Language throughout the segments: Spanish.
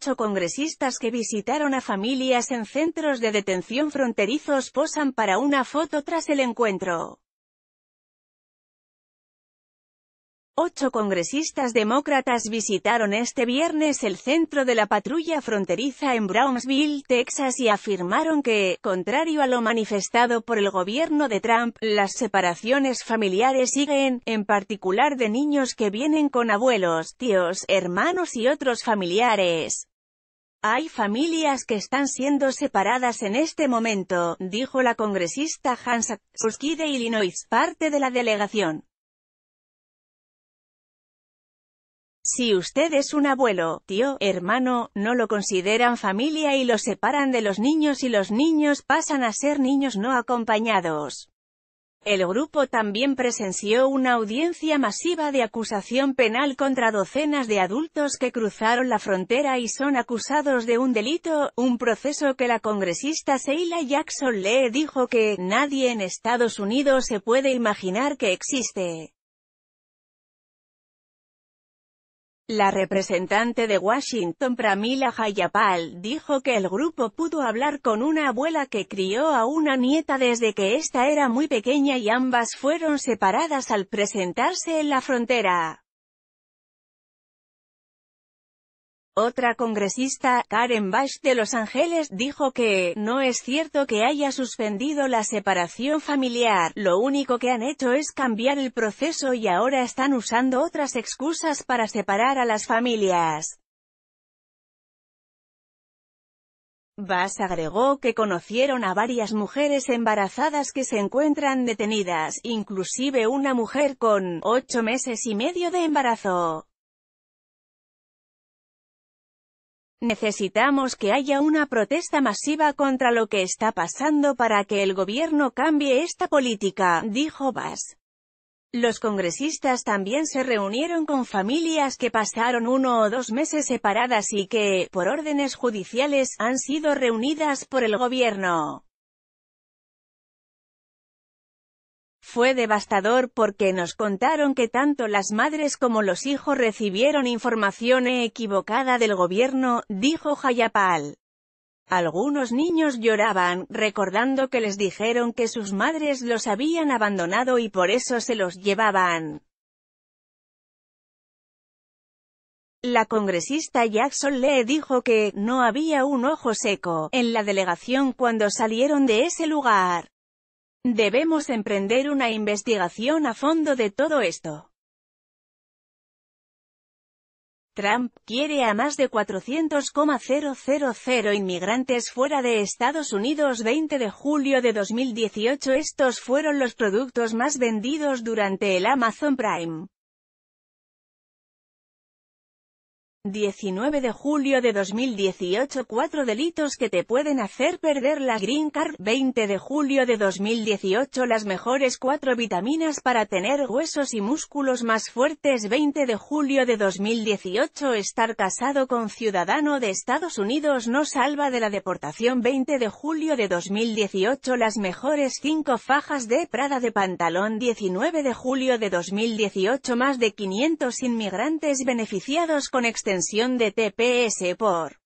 ocho congresistas que visitaron a familias en centros de detención fronterizos posan para una foto tras el encuentro. Ocho congresistas demócratas visitaron este viernes el centro de la patrulla fronteriza en Brownsville, Texas y afirmaron que, contrario a lo manifestado por el gobierno de Trump, las separaciones familiares siguen, en particular de niños que vienen con abuelos, tíos, hermanos y otros familiares. Hay familias que están siendo separadas en este momento, dijo la congresista Hansa Kuski de Illinois, parte de la delegación. Si usted es un abuelo, tío, hermano, no lo consideran familia y lo separan de los niños y los niños pasan a ser niños no acompañados. El grupo también presenció una audiencia masiva de acusación penal contra docenas de adultos que cruzaron la frontera y son acusados de un delito, un proceso que la congresista Sheila Jackson Lee dijo que «nadie en Estados Unidos se puede imaginar que existe». La representante de Washington Pramila Jayapal dijo que el grupo pudo hablar con una abuela que crió a una nieta desde que ésta era muy pequeña y ambas fueron separadas al presentarse en la frontera. Otra congresista, Karen Bash de Los Ángeles, dijo que, no es cierto que haya suspendido la separación familiar, lo único que han hecho es cambiar el proceso y ahora están usando otras excusas para separar a las familias. Bash agregó que conocieron a varias mujeres embarazadas que se encuentran detenidas, inclusive una mujer con ocho meses y medio de embarazo. Necesitamos que haya una protesta masiva contra lo que está pasando para que el gobierno cambie esta política, dijo Bass. Los congresistas también se reunieron con familias que pasaron uno o dos meses separadas y que, por órdenes judiciales, han sido reunidas por el gobierno. Fue devastador porque nos contaron que tanto las madres como los hijos recibieron información equivocada del gobierno, dijo Jayapal. Algunos niños lloraban, recordando que les dijeron que sus madres los habían abandonado y por eso se los llevaban. La congresista Jackson Lee dijo que, no había un ojo seco, en la delegación cuando salieron de ese lugar. Debemos emprender una investigación a fondo de todo esto. Trump quiere a más de 400,000 inmigrantes fuera de Estados Unidos 20 de julio de 2018 Estos fueron los productos más vendidos durante el Amazon Prime. 19 de julio de 2018 4 delitos que te pueden hacer perder la Green Card 20 de julio de 2018 Las mejores 4 vitaminas para tener huesos y músculos más fuertes 20 de julio de 2018 Estar casado con ciudadano de Estados Unidos no salva de la deportación 20 de julio de 2018 Las mejores 5 fajas de Prada de pantalón 19 de julio de 2018 Más de 500 inmigrantes beneficiados con extensión de TPS por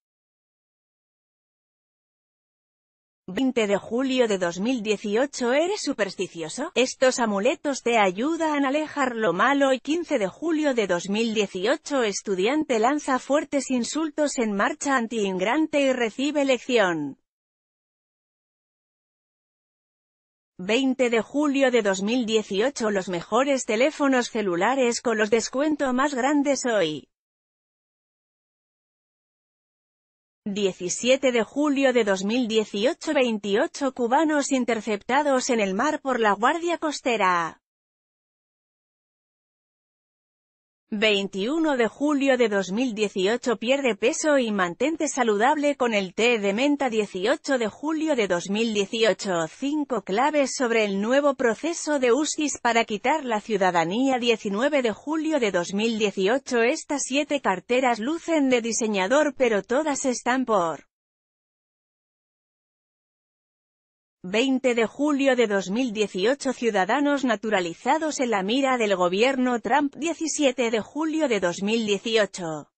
20 de julio de 2018 ¿Eres supersticioso? Estos amuletos te ayudan a alejar lo malo y 15 de julio de 2018 Estudiante lanza fuertes insultos en marcha anti-ingrante y recibe lección. 20 de julio de 2018 Los mejores teléfonos celulares con los descuentos más grandes hoy. 17 de julio de 2018 28 cubanos interceptados en el mar por la Guardia Costera. 21 de julio de 2018 pierde peso y mantente saludable con el té de menta 18 de julio de 2018 5 claves sobre el nuevo proceso de USIS para quitar la ciudadanía 19 de julio de 2018 Estas 7 carteras lucen de diseñador pero todas están por 20 de julio de 2018 Ciudadanos naturalizados en la mira del gobierno Trump 17 de julio de 2018